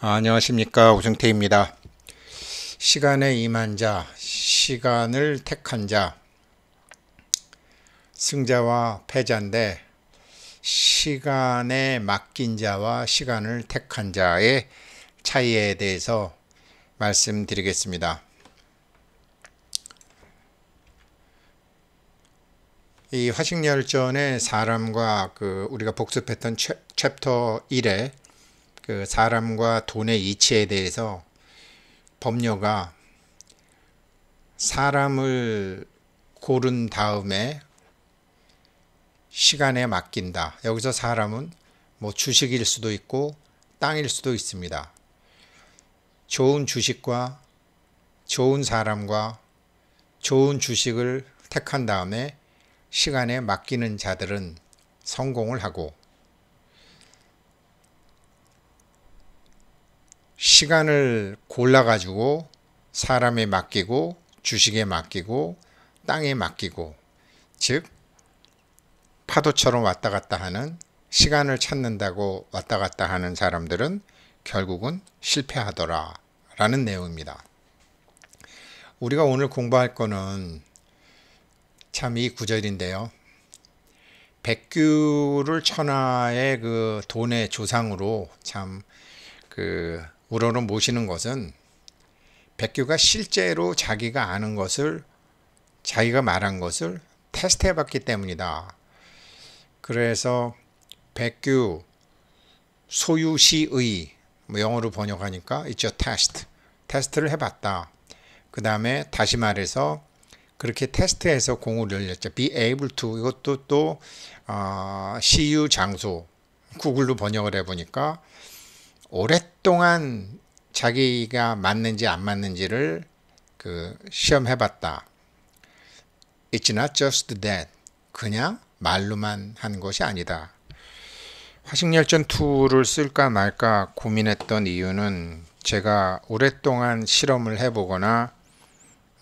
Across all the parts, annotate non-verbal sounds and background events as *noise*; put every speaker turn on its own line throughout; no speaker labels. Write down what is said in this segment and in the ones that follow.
아, 안녕하십니까 오승태입니다. 시간에 임한 자, 시간을 택한 자, 승자와 패자인데 시간에 맡긴 자와 시간을 택한 자의 차이에 대해서 말씀드리겠습니다. 이 화식열전의 사람과 그 우리가 복습했던 챕, 챕터 1에 그 사람과 돈의 이치에 대해서 법료가 사람을 고른 다음에 시간에 맡긴다. 여기서 사람은 뭐 주식일 수도 있고 땅일 수도 있습니다. 좋은 주식과 좋은 사람과 좋은 주식을 택한 다음에 시간에 맡기는 자들은 성공을 하고 시간을 골라가지고 사람에 맡기고 주식에 맡기고 땅에 맡기고 즉 파도처럼 왔다 갔다 하는 시간을 찾는다고 왔다 갔다 하는 사람들은 결국은 실패하더라 라는 내용입니다. 우리가 오늘 공부할 거는 참 이 구절인데요. 백규를 천하의 그 돈의 조상으로 참그 우러러 모시는 것은 백규가 실제로 자기가 아는 것을 자기가 말한 것을 테스트해 봤기 때문이다. 그래서 백규 소유시의 뭐 영어로 번역하니까 있죠 테스트 테스트를 해봤다. 그 다음에 다시 말해서 그렇게 테스트해서 공을 열렸죠. be able to 이것도 또 어, 시유 장소 구글로 번역을 해보니까 오랫동안 자기가 맞는지 안 맞는지를 그 시험해봤다. It's not just that. 그냥 말로만 한 것이 아니다. 화식열전 2를 쓸까 말까 고민했던 이유는 제가 오랫동안 실험을 해보거나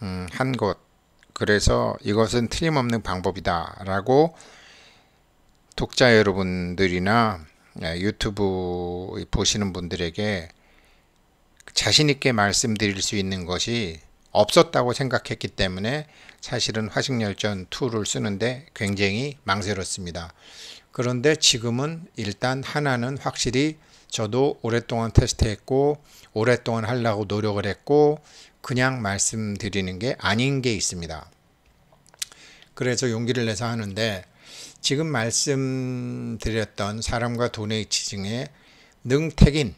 음, 한 것, 그래서 이것은 틀림없는 방법이다라고 독자 여러분들이나 네, 유튜브 보시는 분들에게 자신있게 말씀드릴 수 있는 것이 없었다고 생각했기 때문에 사실은 화식열전 2를 쓰는데 굉장히 망설였습니다. 그런데 지금은 일단 하나는 확실히 저도 오랫동안 테스트했고 오랫동안 하려고 노력을 했고 그냥 말씀드리는 게 아닌 게 있습니다. 그래서 용기를 내서 하는데 지금 말씀드렸던 사람과 돈의 지중에 능택인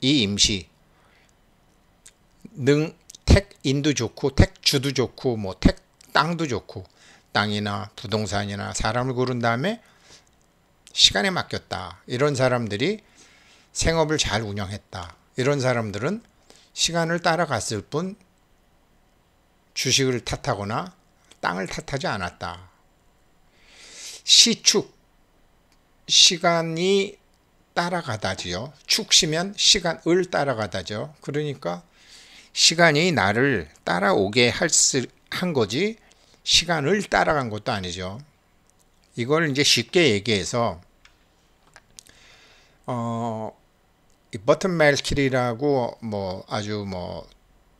이 임시 능택인도 좋고 택주도 좋고 뭐 택 땅도 좋고 땅이나 부동산이나 사람을 고른 다음에 시간에 맡겼다 이런 사람들이 생업을 잘 운영했다 이런 사람들은 시간을 따라갔을 뿐 주식을 탓하거나 땅을 탓하지 않았다 시축 시간이 따라가다지요. 축시면 시간을 따라가다죠. 그러니까 시간이 나를 따라오게 한 거지 시간을 따라간 것도 아니죠. 이걸 이제 쉽게 얘기해서 어, 버튼 멜킬이라고 뭐 아주 뭐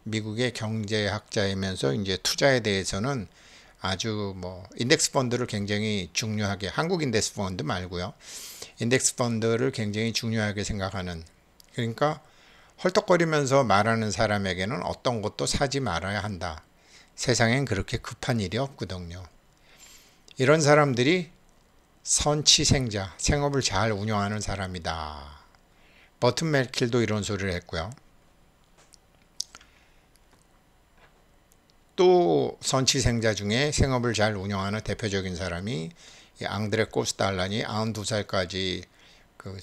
미국의 경제학자이면서 이제 투자에 대해서는 아주 뭐 인덱스 펀드를 굉장히 중요하게 한국 인덱스 펀드 말고요. 인덱스 펀드를 굉장히 중요하게 생각하는 그러니까 헐떡거리면서 말하는 사람에게는 어떤 것도 사지 말아야 한다. 세상엔 그렇게 급한 일이 없거든요. 이런 사람들이 선치생자, 생업을 잘 운영하는 사람이다. 버튼 멜킬도 이런 소리를 했고요. 또 선치생자 중에 생업을 잘 운영하는 대표적인 사람이 앙드레 코스달라니 92살까지 그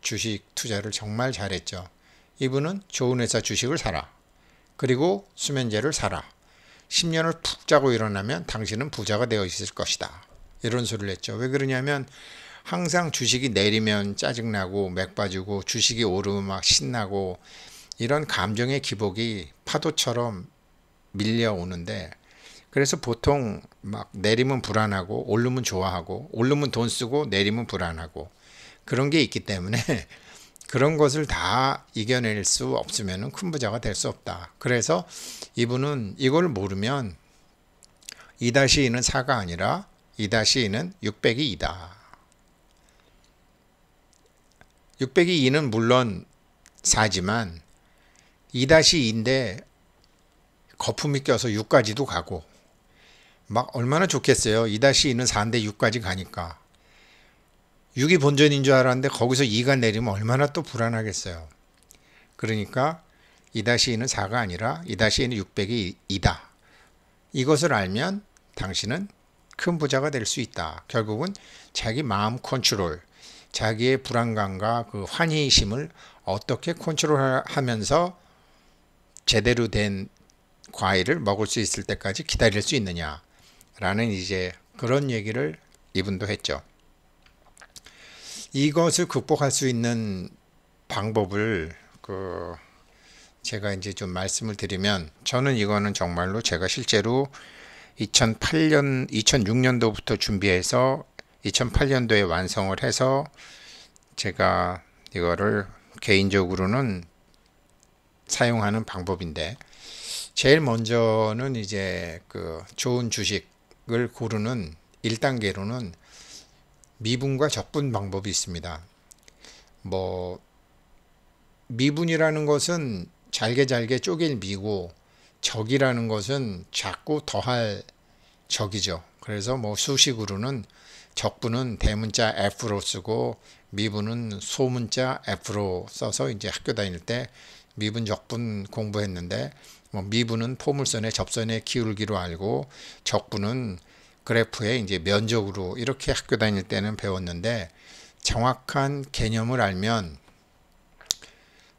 주식 투자를 정말 잘했죠. 이분은 좋은 회사 주식을 사라. 그리고 수면제를 사라. 10년을 푹 자고 일어나면 당신은 부자가 되어 있을 것이다. 이런 소리를 했죠. 왜 그러냐면 항상 주식이 내리면 짜증나고 맥 빠지고 주식이 오르면 막 신나고 이런 감정의 기복이 파도처럼 밀려오는데 그래서 보통 막 내리면 불안하고 오르면 좋아하고 오르면 돈 쓰고 내리면 불안하고 그런 게 있기 때문에 *laughs* 그런 것을 다 이겨낼 수 없으면 큰 부자가 될 수 없다. 그래서 이분은 이걸 모르면 2-2는 4가 아니라 2-2는 600이 2다. 600이 2는 물론 4지만 2-2인데 거품이 껴서 6까지도 가고 막 얼마나 좋겠어요. 2-2는 4인데 6까지 가니까 6이 본전인 줄 알았는데 거기서 2가 내리면 얼마나 또 불안하겠어요. 그러니까 2-2는 4가 아니라 2-2는 600이 2다. 이것을 알면 당신은 큰 부자가 될 수 있다. 결국은 자기 마음 컨트롤, 자기의 불안감과 그 환희심을 어떻게 컨트롤하면서 제대로 된 과일을 먹을 수 있을 때까지 기다릴 수 있느냐라는 이제 그런 얘기를 이분도 했죠. 이것을 극복할 수 있는 방법을 그 제가 이제 좀 말씀을 드리면 저는 이거는 정말로 제가 실제로 2008년 2006년도부터 준비해서 2008년도에 완성을 해서 제가 이거를 개인적으로는 사용하는 방법인데 제일 먼저는 이제 그 좋은 주식을 고르는 1단계로는 미분과 적분 방법이 있습니다. 뭐 미분이라는 것은 잘게 잘게 쪼갤 미고 적이라는 것은 자꾸 더할 적이죠. 그래서 뭐 수식으로는 적분은 대문자 F로 쓰고 미분은 소문자 F로 써서 이제 학교 다닐 때 미분 적분 공부했는데 뭐 미분은 포물선의 접선의 기울기로 알고 적분은 그래프의 이제 면적으로 이렇게 학교 다닐 때는 배웠는데 정확한 개념을 알면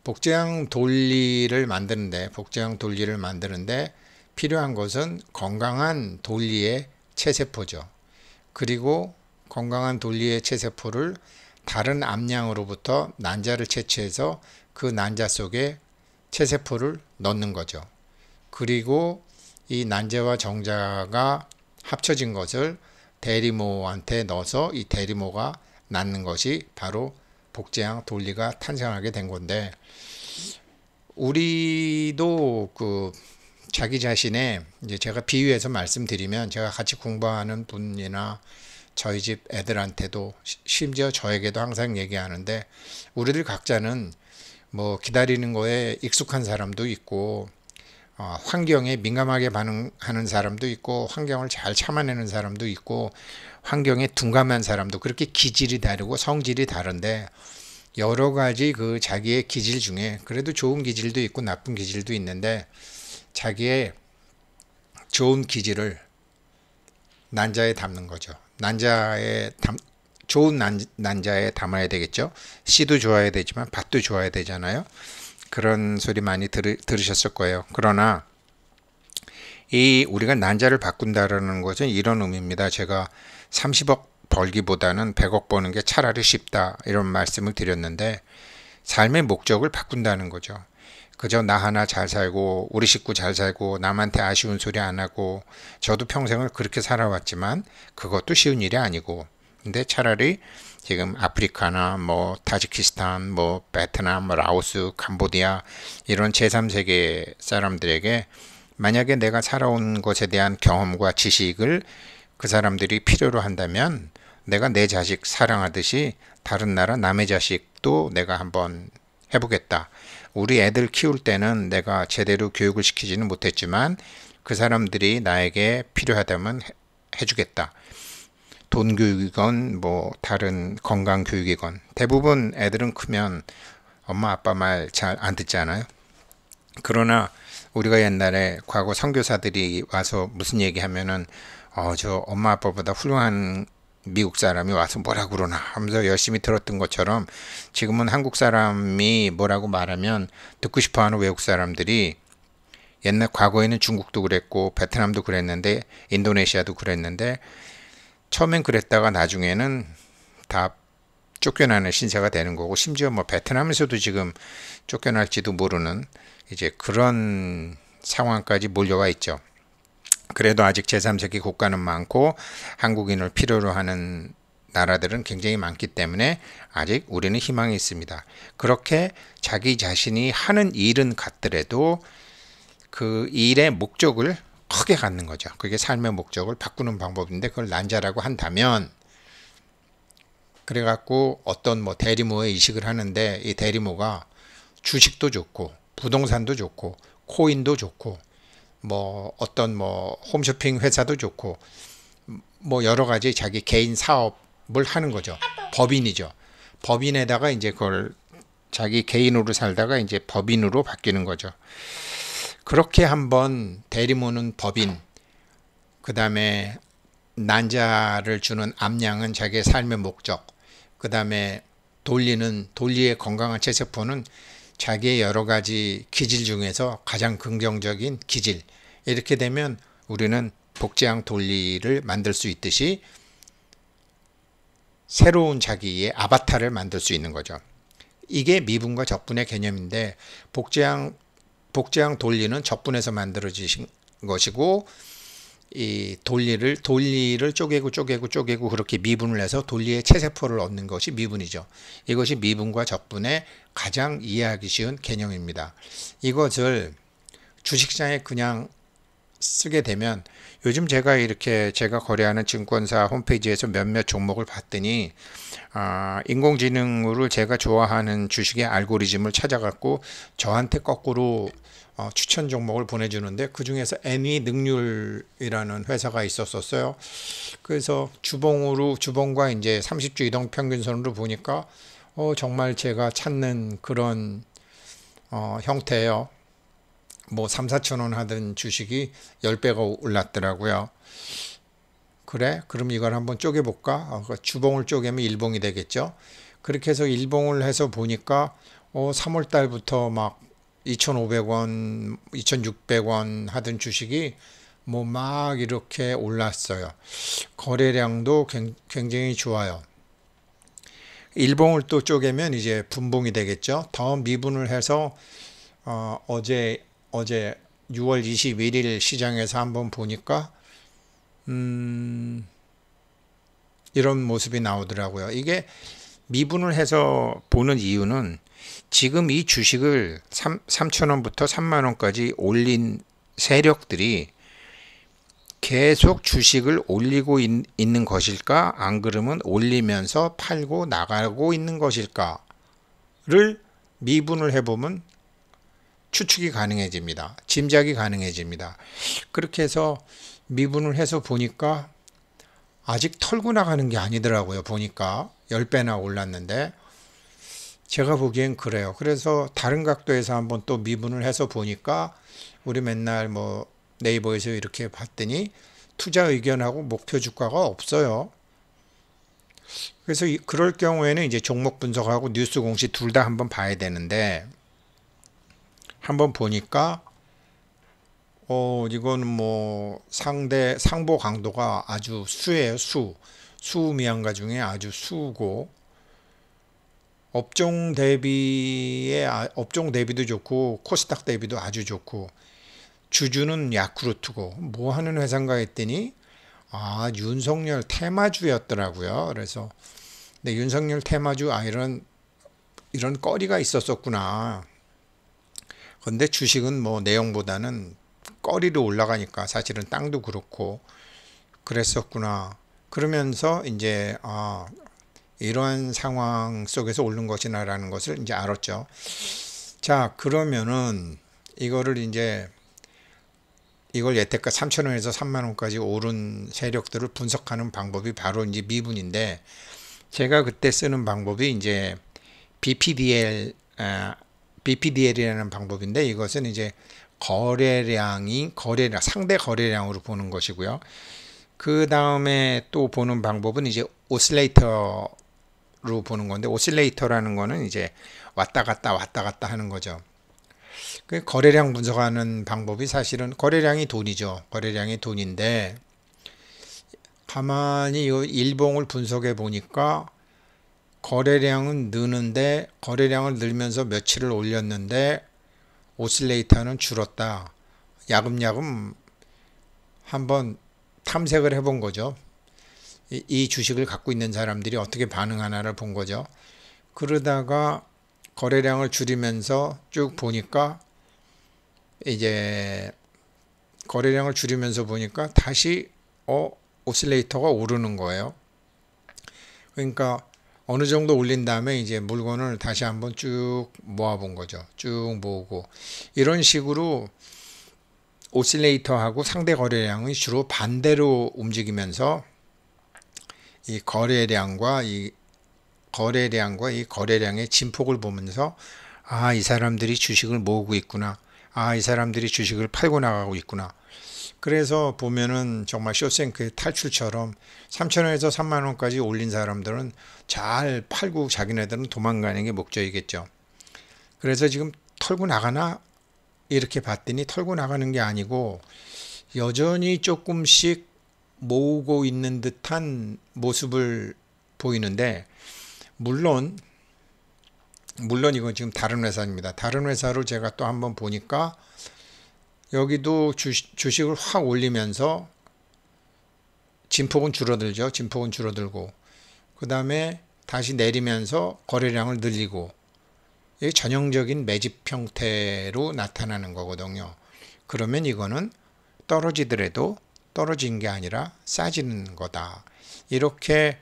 복제형 돌리를 만드는데 복제형 돌리를 만드는데 필요한 것은 건강한 돌리의 체세포죠. 그리고 건강한 돌리의 체세포를 다른 암양으로부터 난자를 채취해서 그 난자 속에 체세포를 넣는 거죠. 그리고 이 난제와 정자가 합쳐진 것을 대리모한테 넣어서 이 대리모가 낳는 것이 바로 복제양 돌리가 탄생하게 된 건데 우리도 그 자기 자신의 이제 제가 비유해서 말씀드리면 제가 같이 공부하는 분이나 저희 집 애들한테도 심지어 저에게도 항상 얘기하는데 우리들 각자는 뭐 기다리는 거에 익숙한 사람도 있고 어, 환경에 민감하게 반응하는 사람도 있고 환경을 잘 참아내는 사람도 있고 환경에 둔감한 사람도 그렇게 기질이 다르고 성질이 다른데 여러 가지 그 자기의 기질 중에 그래도 좋은 기질도 있고 나쁜 기질도 있는데 자기의 좋은 기질을 난자에 담는 거죠. 난자에 담 좋은 난, 난자에 담아야 되겠죠. 씨도 좋아야 되지만 밭도 좋아야 되잖아요. 그런 소리 많이 들, 들으셨을 거예요. 그러나 이 우리가 난자를 바꾼다라는 것은 이런 의미입니다. 제가 30억 벌기보다는 100억 버는 게 차라리 쉽다 이런 말씀을 드렸는데 삶의 목적을 바꾼다는 거죠. 그저 나 하나 잘 살고 우리 식구 잘 살고 남한테 아쉬운 소리 안 하고 저도 평생을 그렇게 살아왔지만 그것도 쉬운 일이 아니고 근데 차라리 지금 아프리카나 뭐 타지키스탄, 뭐 베트남, 라오스, 캄보디아 이런 제3세계 사람들에게 만약에 내가 살아온 것에 대한 경험과 지식을 그 사람들이 필요로 한다면 내가 내 자식 사랑하듯이 다른 나라 남의 자식도 내가 한번 해보겠다. 우리 애들 키울 때는 내가 제대로 교육을 시키지는 못했지만 그 사람들이 나에게 필요하다면 해주겠다. 돈교육이건 뭐 다른 건강교육이건 대부분 애들은 크면 엄마 아빠 말 잘 안 듣잖아요. 그러나 우리가 옛날에 과거 선교사들이 와서 무슨 얘기하면은 어 저 엄마 아빠보다 훌륭한 미국 사람이 와서 뭐라 그러나 하면서 열심히 들었던 것처럼 지금은 한국 사람이 뭐라고 말하면 듣고 싶어하는 외국 사람들이 옛날 과거에는 중국도 그랬고 베트남도 그랬는데 인도네시아도 그랬는데 처음엔 그랬다가 나중에는 다 쫓겨나는 신세가 되는 거고 심지어 뭐 베트남에서도 지금 쫓겨날지도 모르는 이제 그런 상황까지 몰려가 있죠. 그래도 아직 제3세기 국가는 많고 한국인을 필요로 하는 나라들은 굉장히 많기 때문에 아직 우리는 희망이 있습니다. 그렇게 자기 자신이 하는 일은 같더라도 그 일의 목적을 크게 갖는 거죠. 그게 삶의 목적을 바꾸는 방법인데 그걸 난자라고 한다면 그래갖고 어떤 뭐대리모의 이식을 하는데 이 대리모가 주식도 좋고 부동산도 좋고 코인도 좋고 뭐 어떤 뭐 홈쇼핑 회사도 좋고 뭐 여러 가지 자기 개인 사업을 하는 거죠. 법인이죠. 법인에다가 이제 그걸 자기 개인으로 살다가 이제 법인으로 바뀌는 거죠. 그렇게 한번 대리모는 법인 그 다음에 난자를 주는 암양은 자기의 삶의 목적 그 다음에 돌리는 돌리의 건강한 체세포는 자기의 여러 가지 기질 중에서 가장 긍정적인 기질 이렇게 되면 우리는 복제양 돌리를 만들 수 있듯이 새로운 자기의 아바타를 만들 수 있는 거죠. 이게 미분과 적분의 개념인데 복제양 복제형 돌리는 적분에서 만들어지신 것이고 이 돌리를 돌리를 쪼개고 쪼개고 쪼개고 그렇게 미분을 해서 돌리의 체세포를 얻는 것이 미분이죠. 이것이 미분과 적분의 가장 이해하기 쉬운 개념입니다. 이것을 주식장에 그냥 쓰게 되면 요즘 제가 이렇게 제가 거래하는 증권사 홈페이지에서 몇몇 종목을 봤더니 아, 인공지능으로 제가 좋아하는 주식의 알고리즘을 찾아갖고 저한테 거꾸로 어, 추천 종목을 보내주는데 그 중에서 애니 능률이라는 회사가 있었었어요. 그래서 주봉으로 주봉과 이제 30주 이동 평균선으로 보니까 어, 정말 제가 찾는 그런 어, 형태예요. 뭐 3, 4천 원 하던 주식이 10배가 올랐더라고요. 그래? 그럼 이걸 한번 쪼개볼까? 아, 주봉을 쪼개면 일봉이 되겠죠. 그렇게 해서 일봉을 해서 보니까 어, 3월 달부터 막 2,500원, 2,600원 하던 주식이 뭐 막 이렇게 올랐어요. 거래량도 굉장히 좋아요. 일봉을 또 쪼개면 이제 분봉이 되겠죠. 더 미분을 해서 어, 어제 어제 6월 21일 시장에서 한번 보니까 음 이런 모습이 나오더라고요. 이게 미분을 해서 보는 이유는 지금 이 주식을 3, 0 0 0원부터 3만원까지 올린 세력들이 계속 주식을 올리고 있, 는 것일까? 안 그러면 올리면서 팔고 나가고 있는 것일까?를 미분을 해보면 추측이 가능해집니다. 짐작이 가능해집니다. 그렇게 해서 미분을 해서 보니까 아직 털고 나가는 게 아니더라고요. 보니까 10배나 올랐는데 제가 보기엔 그래요. 그래서 다른 각도에서 한번 또 미분을 해서 보니까 우리 맨날 뭐 네이버에서 이렇게 봤더니 투자 의견하고 목표 주가가 없어요. 그래서 그럴 경우에는 이제 종목 분석하고 뉴스 공시 둘 다 한번 봐야 되는데 한번 보니까 어 이건 뭐 상대 상보 강도가 아주 수예요 수 수미양가 중에 아주 수고 업종 대비에 아, 업종 대비도 좋고 코스닥 대비도 아주 좋고 주주는 야쿠르트고 뭐 하는 회사인가 했더니 아 윤석열 테마주였더라고요. 그래서 근데 네, 윤석열 테마주 아 이런 이런 꺼리가 있었었구나. 근데 주식은 뭐 내용보다는 꺼리로 올라가니까 사실은 땅도 그렇고 그랬었구나. 그러면서 이제 아 이러한 상황 속에서 오른 것이나라는 것을 이제 알았죠. 자 그러면은 이거를 이제 이걸 여태까 3천원에서 3만원까지 오른 세력들을 분석하는 방법이 바로 이제 미분인데 제가 그때 쓰는 방법이 이제 BPDL 아, BPDL이라는 방법인데 이것은 이제 거래량이 거래량 상대 거래량으로 보는 것이고요. 그 다음에 또 보는 방법은 이제 오실레이터로 보는 건데 오실레이터라는 거는 이제 왔다 갔다 왔다 갔다 하는 거죠. 그 거래량 분석하는 방법이 사실은 거래량이 돈이죠. 거래량이 돈인데 가만히 이 일봉을 분석해 보니까 거래량은 느는데 거래량을 늘면서 며칠을 올렸는데 오실레이터는 줄었다. 야금야금 한번 탐색을 해본 거죠. 이, 이 주식을 갖고 있는 사람들이 어떻게 반응하나를 본 거죠. 그러다가 거래량을 줄이면서 쭉 보니까 이제 거래량을 줄이면서 보니까 다시 어 오실레이터가 오르는 거예요. 그러니까 어느 정도 올린 다음에 이제 물건을 다시 한번 쭉 모아본 거죠. 쭉 모으고 이런 식으로 오실레이터하고 상대 거래량은 주로 반대로 움직이면서 이 거래량과 이 거래량과 이 거래량의 진폭을 보면서 아, 이 사람들이 주식을 모으고 있구나. 아, 이 사람들이 주식을 팔고 나가고 있구나. 그래서 보면은 정말 쇼생크의 탈출처럼 3천원에서 3만원까지 올린 사람들은 잘 팔고 자기네들은 도망가는 게 목적이겠죠. 그래서 지금 털고 나가나? 이렇게 봤더니 털고 나가는 게 아니고 여전히 조금씩 모으고 있는 듯한 모습을 보이는데 물론 물론 이건 지금 다른 회사입니다. 다른 회사로 제가 또 한번 보니까 여기도 주식을 확 올리면서 진폭은 줄어들죠. 진폭은 줄어들고 그 다음에 다시 내리면서 거래량을 늘리고 이게 전형적인 매집 형태로 나타나는 거거든요. 그러면 이거는 떨어지더라도 떨어진 게 아니라 싸지는 거다. 이렇게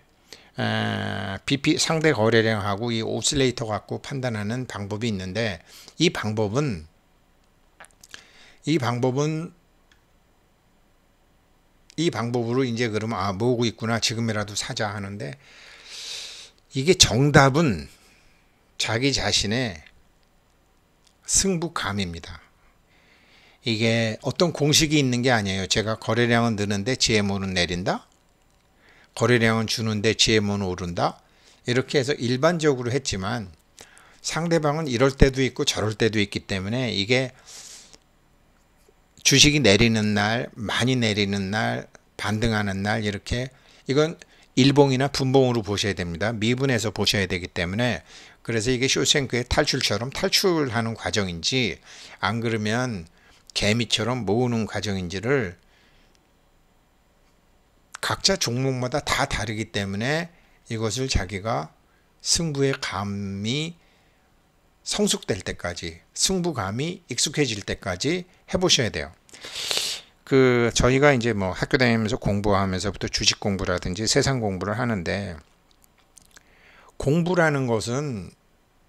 BP 상대 거래량하고 이 오실레이터 갖고 판단하는 방법이 있는데 이 방법은 이 방법은 이 방법으로 이제 그러면 아 모으고 있구나 지금이라도 사자 하는데 이게 정답은 자기 자신의 승부감입니다. 이게 어떤 공식이 있는 게 아니에요. 제가 거래량은 느는데 GMO는 내린다. 거래량은 주는데 GMO는 오른다. 이렇게 해서 일반적으로 했지만 상대방은 이럴 때도 있고 저럴 때도 있기 때문에 이게 주식이 내리는 날, 많이 내리는 날, 반등하는 날 이렇게 이건 일봉이나 분봉으로 보셔야 됩니다. 미분해서 보셔야 되기 때문에 그래서 이게 쇼생크의 탈출처럼 탈출하는 과정인지 안 그러면 개미처럼 모으는 과정인지를 각자 종목마다 다 다르기 때문에 이것을 자기가 승부의 감이 성숙될 때까지 승부감이 익숙해질 때까지 해보셔야 돼요. 그 저희가 이제 뭐 학교 다니면서 공부하면서부터 주식 공부라든지 세상 공부를 하는데 공부라는 것은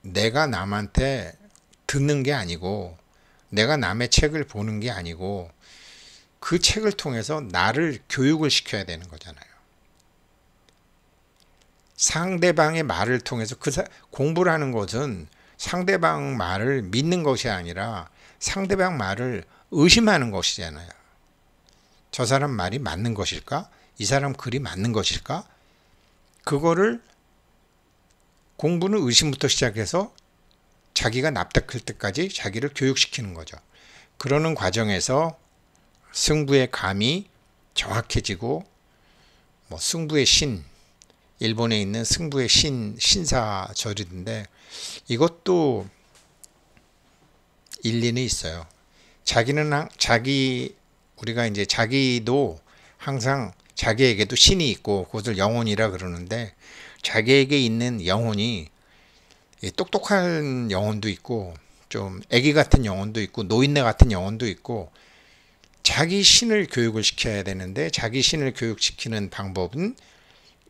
내가 남한테 듣는 게 아니고 내가 남의 책을 보는 게 아니고 그 책을 통해서 나를 교육을 시켜야 되는 거잖아요. 상대방의 말을 통해서 그 사, 공부라는 것은 상대방 말을 믿는 것이 아니라 상대방 말을 의심하는 것이잖아요. 저 사람 말이 맞는 것일까? 이 사람 글이 맞는 것일까? 그거를 공부는 의심부터 시작해서 자기가 납득할 때까지 자기를 교육시키는 거죠. 그러는 과정에서 승부의 감이 정확해지고 뭐 승부의 신, 일본에 있는 승부의 신 신사절인데 이것도 일리는 있어요. 자기는 자기 우리가 이제 자기도 항상 자기에게도 신이 있고 그것을 영혼이라 그러는데 자기에게 있는 영혼이 똑똑한 영혼도 있고 좀애기 같은 영혼도 있고 노인네 같은 영혼도 있고 자기 신을 교육을 시켜야 되는데 자기 신을 교육시키는 방법은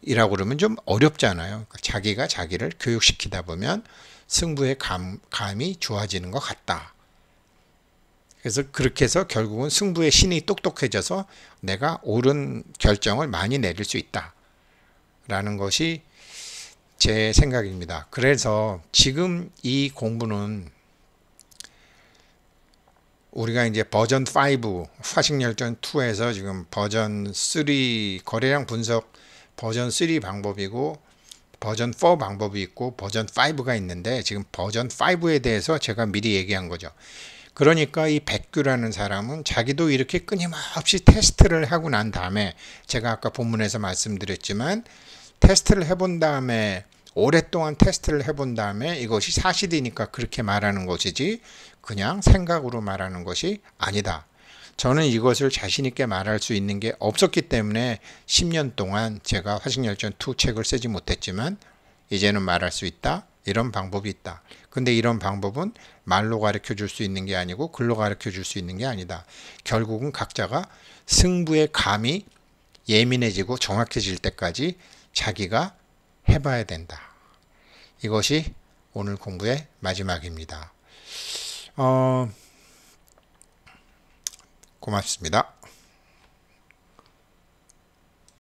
이라고 그러면 좀 어렵잖아요. 그러니까 자기가 자기를 교육시키다 보면 승부의 감, 감이 좋아지는 것 같다. 그래서 그렇게 해서 결국은 승부의 신이 똑똑해져서 내가 옳은 결정을 많이 내릴 수 있다. 라는 것이 제 생각입니다. 그래서 지금 이 공부는 우리가 이제 버전 5, 화식열전 2에서 지금 버전 3 거래량 분석 버전 3 방법이고 버전 4 방법이 있고 버전 5가 있는데 지금 버전 5에 대해서 제가 미리 얘기한 거죠. 그러니까 이 백규라는 사람은 자기도 이렇게 끊임없이 테스트를 하고 난 다음에 제가 아까 본문에서 말씀드렸지만 테스트를 해본 다음에 오랫동안 테스트를 해본 다음에 이것이 사실이니까 그렇게 말하는 것이지 그냥 생각으로 말하는 것이 아니다. 저는 이것을 자신 있게 말할 수 있는 게 없었기 때문에 10년 동안 제가 화식열전 2 책을 쓰지 못했지만 이제는 말할 수 있다. 이런 방법이 있다. 근데 이런 방법은 말로 가르쳐 줄 수 있는 게 아니고 글로 가르쳐 줄 수 있는 게 아니다. 결국은 각자가 승부의 감이 예민해지고 정확해질 때까지 자기가 해봐야 된다. 이것이 오늘 공부의 마지막입니다. 어... 고맙습니다.